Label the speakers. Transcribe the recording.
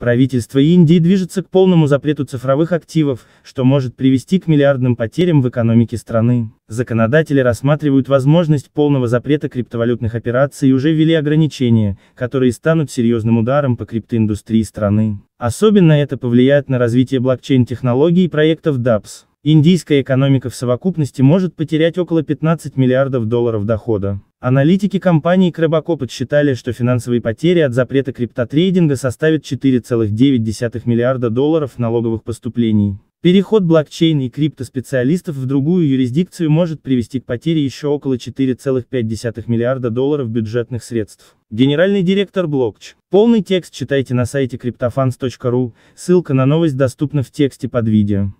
Speaker 1: Правительство Индии движется к полному запрету цифровых активов, что может привести к миллиардным потерям в экономике страны. Законодатели рассматривают возможность полного запрета криптовалютных операций и уже ввели ограничения, которые станут серьезным ударом по криптоиндустрии страны. Особенно это повлияет на развитие блокчейн-технологий и проектов DApps. Индийская экономика в совокупности может потерять около 15 миллиардов долларов дохода. Аналитики компании Крыбако подсчитали, что финансовые потери от запрета криптотрейдинга составят 4,9 миллиарда долларов налоговых поступлений. Переход блокчейн и криптоспециалистов в другую юрисдикцию может привести к потере еще около 4,5 миллиарда долларов бюджетных средств. Генеральный директор Блокч. Полный текст читайте на сайте cryptofans.ru, ссылка на новость доступна в тексте под видео.